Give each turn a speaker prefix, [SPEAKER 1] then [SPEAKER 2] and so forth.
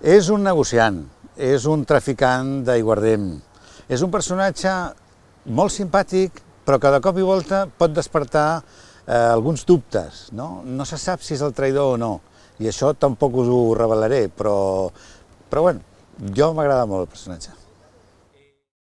[SPEAKER 1] És un negociant, és un traficant d'aiguardent, és un personatge molt simpàtic, però que de cop i volta pot despertar eh, alguns dubtes. No? no se sap si és el traïdor o no, i això tampoc us ho revelaré, però, però bueno, jo m'agrada molt el personatge.